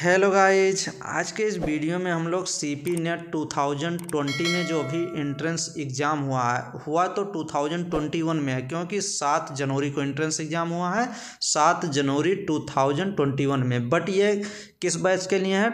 hello guys आज के इस वीडियो में हम लोग सी पी नेट टू में जो भी एंट्रेंस एग्ज़ाम हुआ है हुआ तो 2021 में है क्योंकि 7 जनवरी को एंट्रेंस एग्ज़ाम हुआ है 7 जनवरी 2021 में बट ये किस बैच के लिए है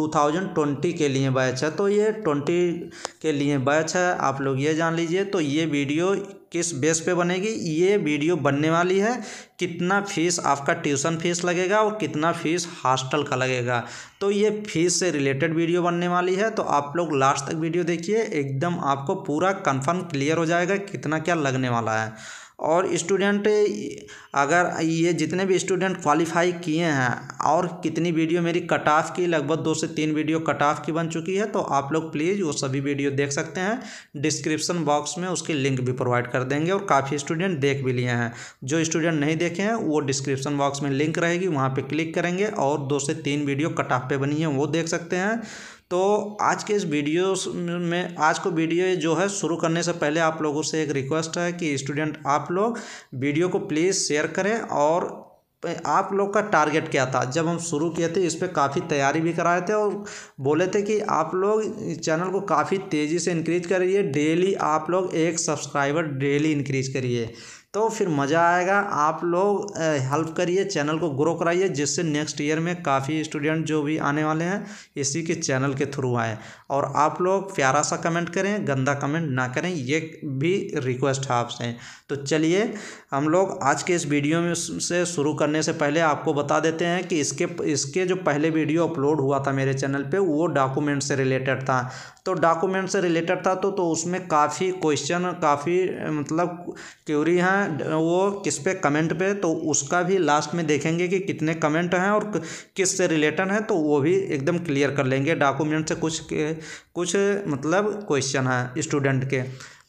2020 के लिए बैच है तो ये 20 के लिए बैच है आप लोग ये जान लीजिए तो ये वीडियो किस बेस पे बनेगी ये वीडियो बनने वाली है कितना फीस आपका ट्यूशन फीस लगेगा और कितना फीस हॉस्टल का लगेगा तो ये फीस से रिलेटेड वीडियो बनने वाली है तो आप लोग लास्ट तक वीडियो देखिए एकदम आपको पूरा कंफर्म क्लियर हो जाएगा कितना क्या लगने वाला है और स्टूडेंट अगर ये जितने भी स्टूडेंट क्वालिफाई किए हैं और कितनी वीडियो मेरी कट ऑफ की लगभग दो से तीन वीडियो कट ऑफ की बन चुकी है तो आप लोग प्लीज़ वो सभी वीडियो देख सकते हैं डिस्क्रिप्शन बॉक्स में उसकी लिंक भी प्रोवाइड कर देंगे और काफ़ी स्टूडेंट देख भी लिए हैं जो स्टूडेंट नहीं देखे हैं वो डिस्क्रिप्शन बॉक्स में लिंक रहेगी वहाँ पर क्लिक करेंगे और दो से तीन वीडियो कट ऑफ पर बनी है वो देख सकते हैं तो आज के इस वीडियो में आज को वीडियो जो है शुरू करने से पहले आप लोगों से एक रिक्वेस्ट है कि स्टूडेंट आप लोग वीडियो को प्लीज़ शेयर करें और आप लोग का टारगेट क्या था जब हम शुरू किए थे इस पर काफ़ी तैयारी भी कराए थे और बोले थे कि आप लोग चैनल को काफ़ी तेज़ी से इंक्रीज करिए डेली आप लोग एक सब्सक्राइबर डेली इंक्रीज करिए तो फिर मज़ा आएगा आप लोग हेल्प करिए चैनल को ग्रो कराइए जिससे नेक्स्ट ईयर में काफ़ी स्टूडेंट जो भी आने वाले हैं इसी के चैनल के थ्रू आए और आप लोग प्यारा सा कमेंट करें गंदा कमेंट ना करें ये भी रिक्वेस्ट है आपसे तो चलिए हम लोग आज के इस वीडियो में से शुरू करने से पहले आपको बता देते हैं कि इसके इसके जो पहले वीडियो अपलोड हुआ था मेरे चैनल पर वो डॉक्यूमेंट से रिलेटेड था तो डॉक्यूमेंट से रिलेटेड था तो, तो उसमें काफ़ी क्वेश्चन काफ़ी मतलब क्यूरी हैं वो किस पे कमेंट पे तो उसका भी लास्ट में देखेंगे कि कितने कमेंट हैं और किस से रिलेटेड हैं तो वो भी एकदम क्लियर कर लेंगे डॉक्यूमेंट से कुछ कुछ मतलब क्वेश्चन हैं स्टूडेंट के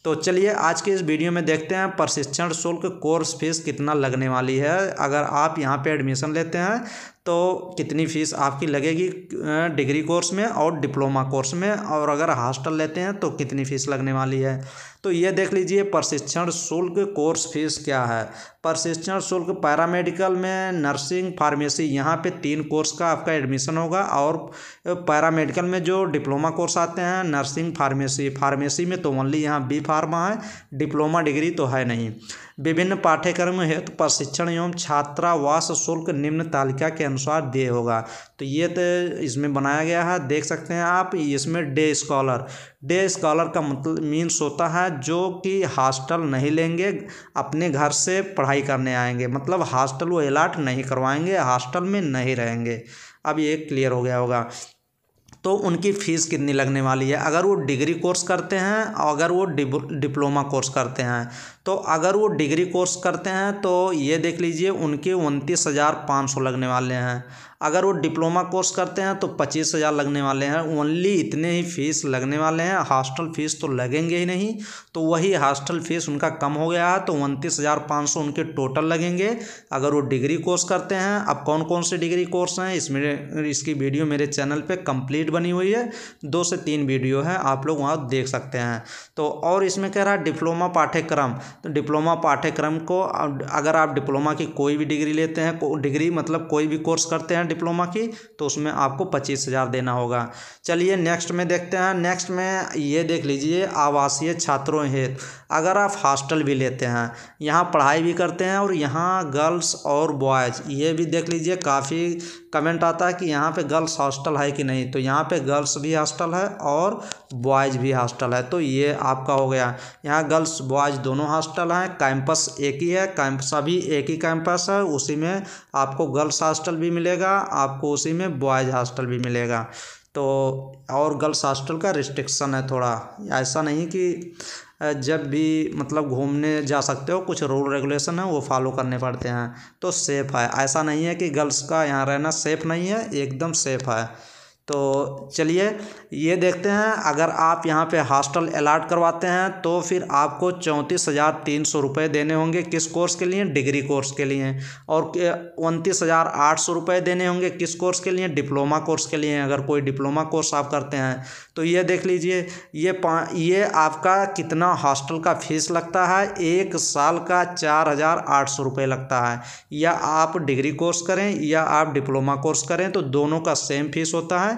तो चलिए आज के इस वीडियो में देखते हैं प्रशिक्षण शुल्क कोर्स फीस कितना लगने वाली है अगर आप यहाँ पे एडमिशन लेते हैं तो कितनी फ़ीस आपकी लगेगी डिग्री कोर्स में और डिप्लोमा कोर्स में और अगर हॉस्टल लेते हैं तो कितनी फ़ीस लगने वाली है तो ये देख लीजिए प्रशिक्षण शुल्क कोर्स फीस क्या है प्रशिक्षण शुल्क पैरामेडिकल में नर्सिंग फार्मेसी यहाँ पे तीन कोर्स का आपका एडमिशन होगा और पैरामेडिकल में जो डिप्लोमा कोर्स आते हैं नर्सिंग फार्मेसी फार्मेसी में तो ओनली यहाँ बी फार्मा है डिप्लोमा डिग्री तो है नहीं विभिन्न पाठ्यक्रम हेतु प्रशिक्षण एवं छात्रावास शुल्क निम्न तालिका के अनुसार दे होगा तो ये तो इसमें बनाया गया है देख सकते हैं आप इसमें डे स्कॉलर डे स्कॉलर का मतलब मीन्स होता है जो कि हॉस्टल नहीं लेंगे अपने घर से पढ़ाई करने आएंगे मतलब हॉस्टल वो अलाट नहीं करवाएंगे हॉस्टल में नहीं रहेंगे अब ये क्लियर हो गया होगा तो उनकी फ़ीस कितनी लगने वाली है अगर वो डिग्री कोर्स करते हैं और अगर वो डिप्लोमा कोर्स करते हैं तो अगर वो डिग्री कोर्स करते हैं तो ये देख लीजिए उनके उनतीस हज़ार पाँच सौ लगने वाले हैं अगर वो डिप्लोमा कोर्स करते हैं तो पच्चीस हज़ार लगने वाले हैं ओनली इतने ही फ़ीस लगने वाले हैं हॉस्टल फ़ीस तो लगेंगे ही नहीं तो वही हॉस्टल फ़ीस उनका कम हो गया तो उनतीस हज़ार पाँच सौ उनके टोटल लगेंगे अगर वो डिग्री कोर्स करते हैं अब कौन कौन से डिग्री कोर्स हैं इसमें इसकी वीडियो मेरे चैनल पर कंप्लीट बनी हुई है दो से तीन वीडियो है आप लोग वहाँ देख सकते हैं तो और इसमें कह रहा है डिप्लोमा पाठ्यक्रम तो डिप्लोमा पाठ्यक्रम को अगर आप डिप्लोमा की कोई भी डिग्री लेते हैं डिग्री मतलब कोई भी कोर्स करते हैं डिप्लोमा की तो उसमें आपको पच्चीस हज़ार देना होगा चलिए नेक्स्ट में देखते हैं नेक्स्ट में ये देख लीजिए आवासीय छात्रों हेतु अगर आप हॉस्टल भी लेते हैं यहाँ पढ़ाई भी करते हैं और यहाँ गर्ल्स और बॉयज़ ये भी देख लीजिए काफ़ी कमेंट आता है कि यहाँ पे गर्ल्स हॉस्टल है कि नहीं तो यहाँ पे गर्ल्स भी हॉस्टल है और बॉयज़ भी हॉस्टल है तो ये आपका हो गया यहाँ गर्ल्स बॉयज़ दोनों हॉस्टल हैं कैंपस एक ही है कैंपस अभी एक ही कैंपस है उसी में आपको गर्ल्स हॉस्टल भी मिलेगा आपको उसी में बॉयज़ हॉस्टल भी मिलेगा तो और गर्ल्स हॉस्टल का रिस्ट्रिक्शन है थोड़ा ऐसा नहीं कि जब भी मतलब घूमने जा सकते हो कुछ रूल रेगुलेशन है वो फॉलो करने पड़ते हैं तो सेफ़ है ऐसा नहीं है कि गर्ल्स का यहाँ रहना सेफ़ नहीं है एकदम सेफ़ है तो चलिए ये देखते हैं अगर आप यहाँ पे हॉस्टल अलाट करवाते हैं तो फिर आपको चौंतीस हज़ार तीन सौ रुपये देने होंगे किस कोर्स के लिए डिग्री कोर्स के लिए और उनतीस हज़ार आठ सौ रुपये देने होंगे किस कोर्स के लिए डिप्लोमा कोर्स के लिए अगर कोई डिप्लोमा कोर्स आप करते हैं तो ये देख लीजिए ये पा ये आपका कितना हॉस्टल का फीस लगता है एक साल का चार हज़ार आठ सौ रुपये लगता है या आप डिग्री कोर्स करें या आप डिप्लोमा कोर्स करें तो दोनों का सेम फीस होता है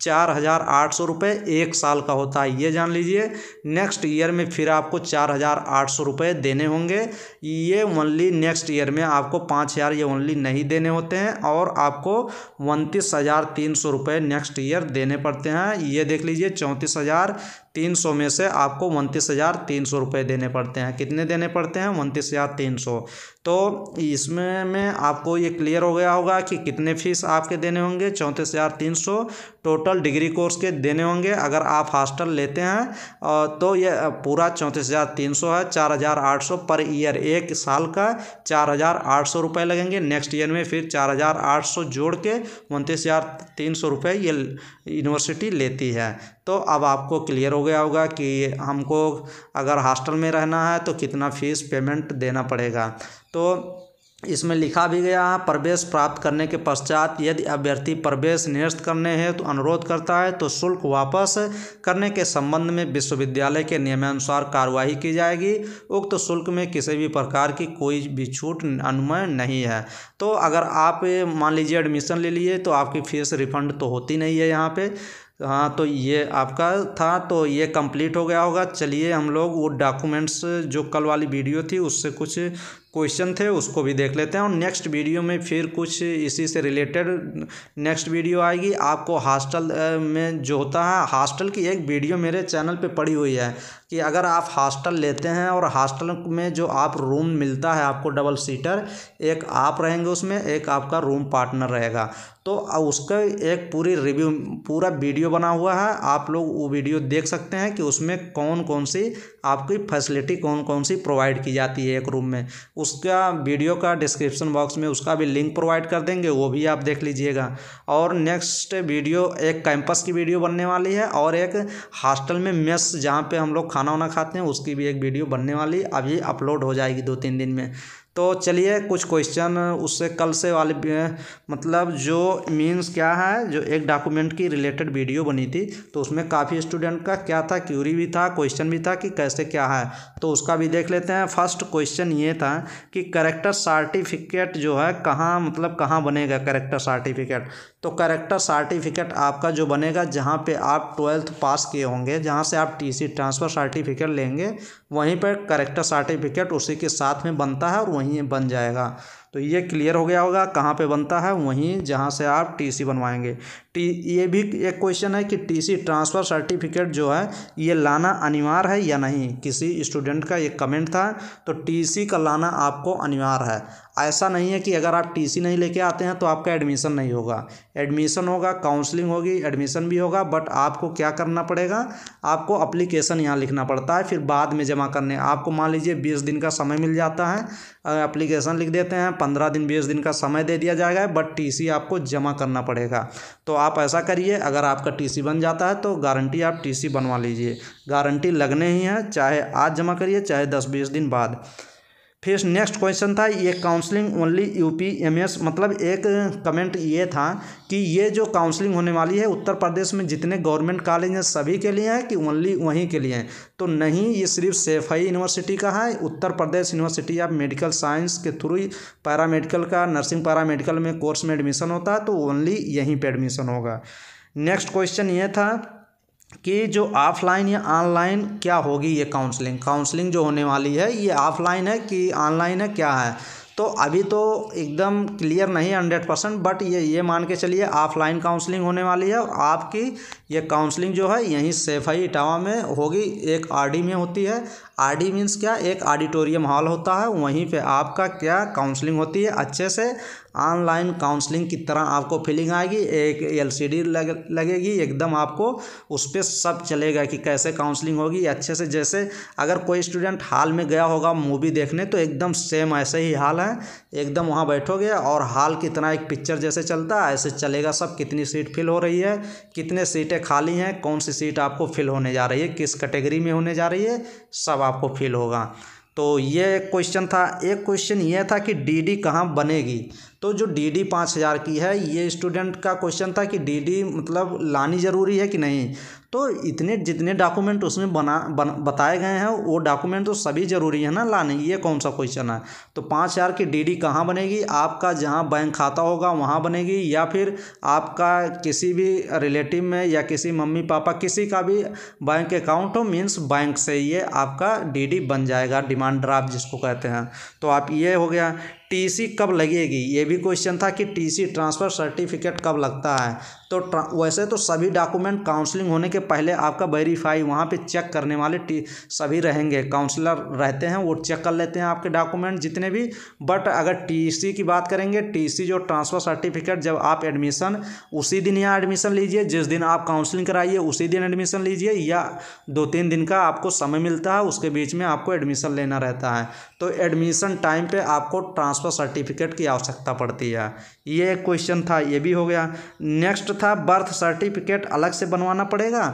चार हज़ार आठ सौ रुपये एक साल का होता है ये जान लीजिए नेक्स्ट ईयर में फिर आपको चार हज़ार आठ सौ रुपये देने होंगे ये ओनली नेक्स्ट ईयर में आपको पाँच हज़ार ये ओनली नहीं देने होते हैं और आपको उनतीस हज़ार तीन सौ रुपये नेक्स्ट ईयर देने पड़ते हैं ये देख लीजिए चौंतीस हज़ार तीन सौ में से आपको उनतीस हज़ार तीन सौ रुपये देने पड़ते हैं कितने देने पड़ते हैं उनतीस हज़ार तीन सौ तो इसमें में आपको ये क्लियर हो गया होगा कि कितने फीस आपके देने होंगे चौंतीस हज़ार तीन सौ टोटल टोटल डिग्री कोर्स के देने होंगे अगर आप हॉस्टल लेते हैं तो ये पूरा चौंतीस हज़ार तीन सौ है चार हज़ार आठ सौ पर ईयर एक साल का चार हज़ार आठ सौ रुपये लगेंगे नेक्स्ट ईयर में फिर चार हज़ार आठ सौ जोड़ के उनतीस हज़ार तीन सौ रुपये ये यूनिवर्सिटी लेती है तो अब आपको क्लियर हो गया होगा कि हमको अगर हॉस्टल में रहना है तो कितना फ़ीस पेमेंट देना पड़ेगा तो इसमें लिखा भी गया है प्रवेश प्राप्त करने के पश्चात यदि अभ्यर्थी प्रवेश निरस्त करने हैं तो अनुरोध करता है तो शुल्क वापस करने के संबंध में विश्वविद्यालय के नियमानुसार कार्रवाई की जाएगी उक्त तो शुल्क में किसी भी प्रकार की कोई भी छूट अनुमय नहीं है तो अगर आप मान लीजिए एडमिशन ले लिए तो आपकी फ़ीस रिफंड तो होती नहीं है यहाँ पर हाँ तो ये आपका था तो ये कंप्लीट हो गया होगा चलिए हम लोग वो डॉक्यूमेंट्स जो कल वाली वीडियो थी उससे कुछ क्वेश्चन थे उसको भी देख लेते हैं और नेक्स्ट वीडियो में फिर कुछ इसी से रिलेटेड नेक्स्ट वीडियो आएगी आपको हॉस्टल में जो होता है हॉस्टल की एक वीडियो मेरे चैनल पे पड़ी हुई है कि अगर आप हॉस्टल लेते हैं और हॉस्टल में जो आप रूम मिलता है आपको डबल सीटर एक आप रहेंगे उसमें एक आपका रूम पार्टनर रहेगा तो उसका एक पूरी रिव्यू पूरा वीडियो बना हुआ है आप लोग वो वीडियो देख सकते हैं कि उसमें कौन कौन सी आपकी फैसिलिटी कौन कौन सी प्रोवाइड की जाती है एक रूम में उसका वीडियो का डिस्क्रिप्शन बॉक्स में उसका भी लिंक प्रोवाइड कर देंगे वो भी आप देख लीजिएगा और नेक्स्ट वीडियो एक कैंपस की वीडियो बनने वाली है और एक हॉस्टल में मेस जहाँ पर हम लोग खाना वाना खाते हैं उसकी भी एक वीडियो बनने वाली अभी अपलोड हो जाएगी दो तीन दिन में तो चलिए कुछ क्वेश्चन उससे कल से वाले मतलब जो मीन्स क्या है जो एक डॉक्यूमेंट की रिलेटेड वीडियो बनी थी तो उसमें काफ़ी स्टूडेंट का क्या था क्यूरी भी था क्वेश्चन भी था कि कैसे क्या है तो उसका भी देख लेते हैं फर्स्ट क्वेश्चन ये था कि करेक्टर सर्टिफिकेट जो है कहाँ मतलब कहाँ बनेगा करेक्टर सर्टिफिकेट तो करेक्टर सर्टिफिकेट आपका जो बनेगा जहाँ पे आप ट्वेल्थ पास किए होंगे जहाँ से आप टीसी ट्रांसफ़र सर्टिफिकेट लेंगे वहीं पर करेक्टर सर्टिफिकेट उसी के साथ में बनता है और वहीं बन जाएगा तो ये क्लियर हो गया होगा कहाँ पे बनता है वहीं जहाँ से आप टीसी बनवाएंगे टी ये भी एक क्वेश्चन है कि टीसी ट्रांसफ़र सर्टिफिकेट जो है ये लाना अनिवार्य है या नहीं किसी स्टूडेंट का ये कमेंट था तो टीसी का लाना आपको अनिवार्य है ऐसा नहीं है कि अगर आप टीसी नहीं लेके आते हैं तो आपका एडमिशन नहीं होगा एडमिशन होगा काउंसलिंग होगी एडमिशन भी होगा बट आपको क्या करना पड़ेगा आपको अप्लीकेशन यहाँ लिखना पड़ता है फिर बाद में जमा करने आपको मान लीजिए बीस दिन का समय मिल जाता है अप्लीकेशन लिख देते हैं पंद्रह दिन बीस दिन का समय दे दिया जाएगा बट टी आपको जमा करना पड़ेगा तो आप ऐसा करिए अगर आपका टी बन जाता है तो गारंटी आप टी बनवा लीजिए गारंटी लगने ही है चाहे आज जमा करिए चाहे दस बीस दिन बाद फिर नेक्स्ट क्वेश्चन था ये काउंसलिंग ओनली एम एस मतलब एक कमेंट ये था कि ये जो काउंसलिंग होने वाली है उत्तर प्रदेश में जितने गवर्नमेंट कॉलेज हैं सभी के लिए हैं कि ओनली वहीं के लिए हैं तो नहीं ये सिर्फ सेफई यूनिवर्सिटी का है Uttar Pradesh university of medical science के थ्रू पैरामेडिकल का नर्सिंग पैरामेडिकल में कोर्स में एडमिशन होता है तो ओनली यहीं पर एडमिशन होगा नेक्स्ट क्वेश्चन ये था कि जो ऑफ़लाइन या ऑनलाइन क्या होगी ये काउंसलिंग काउंसलिंग जो होने वाली है ये ऑफ़लाइन है कि ऑनलाइन है क्या है तो अभी तो एकदम क्लियर नहीं हंड्रेड परसेंट बट ये ये मान के चलिए ऑफ़लाइन काउंसलिंग होने वाली है और आपकी ये काउंसलिंग जो है यहीं सेफाई इटावा में होगी एक आरडी में होती है आर मीन्स क्या एक ऑडिटोरियम हॉल होता है वहीं पे आपका क्या काउंसलिंग होती है अच्छे से ऑनलाइन काउंसलिंग की तरह आपको फीलिंग आएगी एक एलसीडी लग लगेगी एकदम आपको उस पर सब चलेगा कि कैसे काउंसलिंग होगी अच्छे से जैसे अगर कोई स्टूडेंट हाल में गया होगा मूवी देखने तो एकदम सेम ऐसे ही हाल है एकदम वहाँ बैठोगे और हाल कितना एक पिक्चर जैसे चलता है ऐसे चलेगा सब कितनी सीट फिल हो रही है कितने सीटें खाली हैं कौन सी सीट आपको फिल होने जा रही है किस कैटेगरी में होने जा रही है सब आपको फील होगा तो ये क्वेश्चन था एक क्वेश्चन ये था कि डी डी कहाँ बनेगी तो जो डी डी पाँच हज़ार की है ये स्टूडेंट का क्वेश्चन था कि डी डी मतलब लानी ज़रूरी है कि नहीं तो इतने जितने डॉक्यूमेंट उसमें बना बन, बताए गए हैं वो डॉक्यूमेंट तो सभी ज़रूरी है ना लाने ये कौन सा क्वेश्चन है तो पाँच हज़ार की डी डी कहाँ बनेगी आपका जहाँ बैंक खाता होगा वहाँ बनेगी या फिर आपका किसी भी रिलेटिव में या किसी मम्मी पापा किसी का भी बैंक अकाउंट हो मीन्स बैंक से ये आपका डी डी बन जाएगा डिमांड ड्राफ्ट जिसको कहते हैं तो आप ये हो गया टीसी कब लगेगी ये भी क्वेश्चन था कि टीसी ट्रांसफ़र सर्टिफिकेट कब लगता है तो वैसे तो सभी डॉक्यूमेंट काउंसलिंग होने के पहले आपका वेरीफाई वहाँ पे चेक करने वाले सभी रहेंगे काउंसलर रहते हैं वो चेक कर लेते हैं आपके डॉक्यूमेंट जितने भी बट अगर टीसी की बात करेंगे टीसी जो ट्रांसफ़र सर्टिफिकेट जब आप एडमिशन उसी दिन यहाँ एडमिशन लीजिए जिस दिन आप काउंसलिंग कराइए उसी दिन एडमिशन लीजिए या दो तीन दिन का आपको समय मिलता है उसके बीच में आपको एडमिशन लेना रहता है तो एडमिशन टाइम पर आपको ट्रांसफ़र सर्टिफिकेट की आवश्यकता पड़ती है ये एक क्वेश्चन था ये भी हो गया नेक्स्ट था बर्थ सर्टिफिकेट अलग से बनवाना पड़ेगा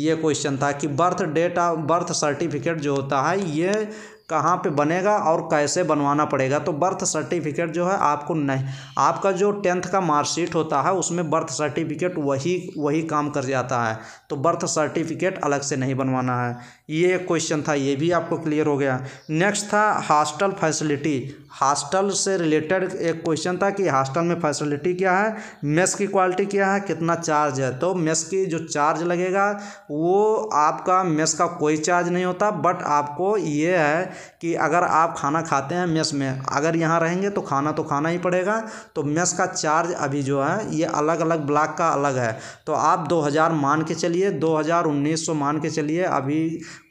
ये क्वेश्चन था कि birth date of birth certificate जो होता है ये कहाँ पे बनेगा और कैसे बनवाना पड़ेगा तो बर्थ सर्टिफिकेट जो है आपको नहीं आपका जो टेंथ का मार्कशीट होता है उसमें बर्थ सर्टिफिकेट वही वही काम कर जाता है तो बर्थ सर्टिफिकेट अलग से नहीं बनवाना है ये एक क्वेश्चन था ये भी आपको क्लियर हो गया नेक्स्ट था हॉस्टल फैसिलिटी हॉस्टल से रिलेटेड एक क्वेश्चन था कि हॉस्टल में फैसिलिटी क्या है मेस की क्वालिटी क्या है कितना चार्ज है तो मेस की जो चार्ज लगेगा वो आपका मेस का कोई चार्ज नहीं होता बट आपको ये है कि अगर आप खाना खाते हैं मेस में अगर यहाँ रहेंगे तो खाना तो खाना ही पड़ेगा तो मेस का चार्ज अभी जो है ये अलग अलग ब्लॉक का अलग है तो आप दो मान के चलिए दो मान के चलिए अभी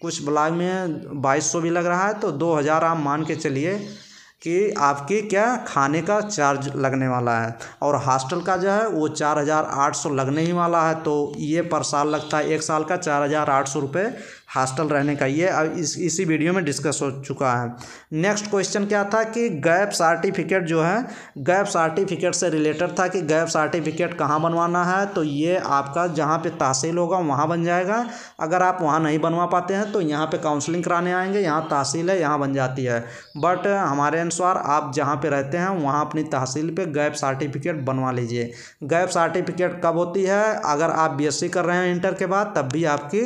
कुछ ब्लॉग में बाईस सौ भी लग रहा है तो दो हज़ार आप मान के चलिए कि आपके क्या खाने का चार्ज लगने वाला है और हॉस्टल का जो है वो चार हज़ार आठ सौ लगने ही वाला है तो ये पर साल लगता है एक साल का चार हज़ार आठ सौ रुपये हॉस्टल रहने का ये अब इस इसी वीडियो में डिस्कस हो चुका है नेक्स्ट क्वेश्चन क्या था कि गैप सर्टिफिकेट जो है गैप सर्टिफिकेट से रिलेटेड था कि गैप सर्टिफिकेट कहाँ बनवाना है तो ये आपका जहाँ पे तहसील होगा वहाँ बन जाएगा अगर आप वहाँ नहीं बनवा पाते हैं तो यहाँ पे काउंसलिंग कराने आएंगे यहाँ तहसील है यहाँ बन जाती है बट हमारे अनुसार आप जहाँ पर रहते हैं वहाँ अपनी तहसील पर गैप सर्टिफिकेट बनवा लीजिए गैप सर्टिफिकेट कब होती है अगर आप बी कर रहे हैं इंटर के बाद तब भी आपकी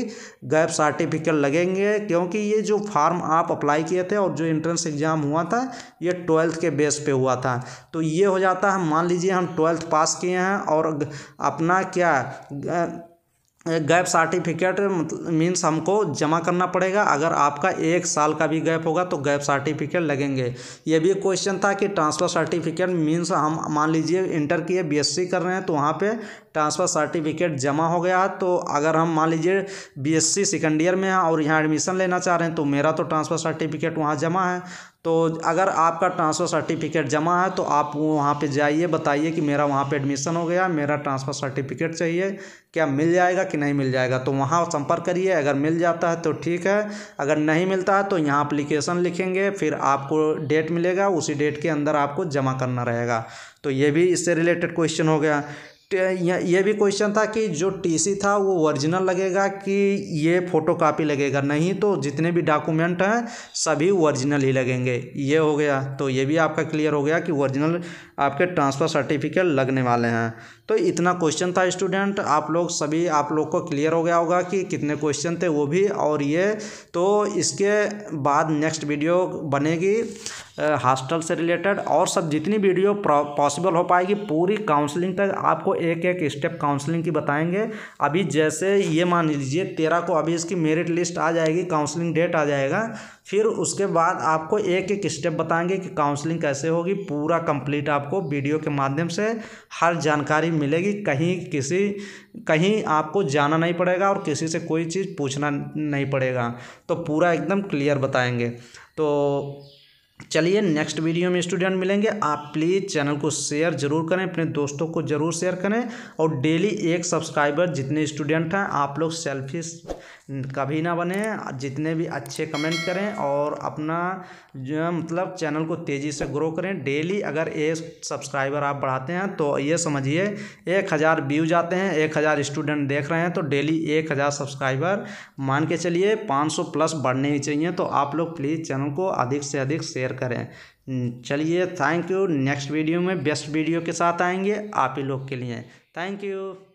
गैप सर्टिफिकेट डिफिकल्ट लगेंगे क्योंकि ये जो फार्म आप अप्लाई किए थे और जो एंट्रेंस एग्ज़ाम हुआ था ये ट्वेल्थ के बेस पे हुआ था तो ये हो जाता है मान लीजिए हम ट्वेल्थ पास किए हैं और अपना क्या गैप सर्टिफिकेट मीन्स हमको जमा करना पड़ेगा अगर आपका एक साल का भी गैप होगा तो गैप सर्टिफिकेट लगेंगे ये भी क्वेश्चन था कि ट्रांसफ़र सर्टिफिकेट मीन्स हम मान लीजिए इंटर किए बीएससी कर रहे हैं तो वहाँ पे ट्रांसफ़र सर्टिफिकेट जमा हो गया तो अगर हम मान लीजिए बीएससी सेकंड ईयर में हैं और यहाँ एडमिशन लेना चाह रहे हैं तो मेरा तो ट्रांसफ़र सर्टिफिकेट वहाँ जमा है तो अगर आपका ट्रांसफ़र सर्टिफिकेट जमा है तो आप वहाँ पे जाइए बताइए कि मेरा वहाँ पे एडमिशन हो गया मेरा ट्रांसफ़र सर्टिफिकेट चाहिए क्या मिल जाएगा कि नहीं मिल जाएगा तो वहाँ संपर्क करिए अगर मिल जाता है तो ठीक है अगर नहीं मिलता है तो यहाँ अप्लीकेशन लिखेंगे फिर आपको डेट मिलेगा उसी डेट के अंदर आपको जमा करना रहेगा तो ये भी इससे रिलेटेड क्वेश्चन हो गया यह भी क्वेश्चन था कि जो टीसी था वो ओरिजिनल लगेगा कि ये फ़ोटोकॉपी लगेगा नहीं तो जितने भी डॉक्यूमेंट हैं सभी ओरिजिनल ही लगेंगे ये हो गया तो ये भी आपका क्लियर हो गया कि ओरिजिनल आपके ट्रांसफ़र सर्टिफिकेट लगने वाले हैं तो इतना क्वेश्चन था स्टूडेंट आप लोग सभी आप लोग को क्लियर हो गया होगा कि कितने क्वेश्चन थे वो भी और ये तो इसके बाद नेक्स्ट वीडियो बनेगी हॉस्टल से रिलेटेड और सब जितनी वीडियो पॉसिबल हो पाएगी पूरी काउंसलिंग तक आपको एक एक स्टेप काउंसलिंग की बताएंगे अभी जैसे ये मान लीजिए तेरह को अभी इसकी मेरिट लिस्ट आ जाएगी काउंसलिंग डेट आ जाएगा फिर उसके बाद आपको एक एक स्टेप बताएंगे कि काउंसलिंग कैसे होगी पूरा कंप्लीट आपको वीडियो के माध्यम से हर जानकारी मिलेगी कहीं किसी कहीं आपको जाना नहीं पड़ेगा और किसी से कोई चीज़ पूछना नहीं पड़ेगा तो पूरा एकदम क्लियर बताएंगे तो चलिए नेक्स्ट वीडियो में स्टूडेंट मिलेंगे आप प्लीज़ चैनल को शेयर जरूर करें अपने दोस्तों को जरूर शेयर करें और डेली एक सब्सक्राइबर जितने स्टूडेंट हैं आप लोग सेल्फी कभी ना बने जितने भी अच्छे कमेंट करें और अपना जो मतलब चैनल को तेज़ी से ग्रो करें डेली अगर एक सब्सक्राइबर आप बढ़ाते हैं तो ये समझिए एक हज़ार व्यू जाते हैं एक हज़ार स्टूडेंट देख रहे हैं तो डेली एक हज़ार सब्सक्राइबर मान के चलिए पाँच सौ प्लस बढ़ने ही चाहिए तो आप लोग प्लीज़ चैनल को अधिक से अधिक शेयर करें चलिए थैंक यू नेक्स्ट वीडियो में बेस्ट वीडियो के साथ आएँगे आप ही लोग के लिए थैंक यू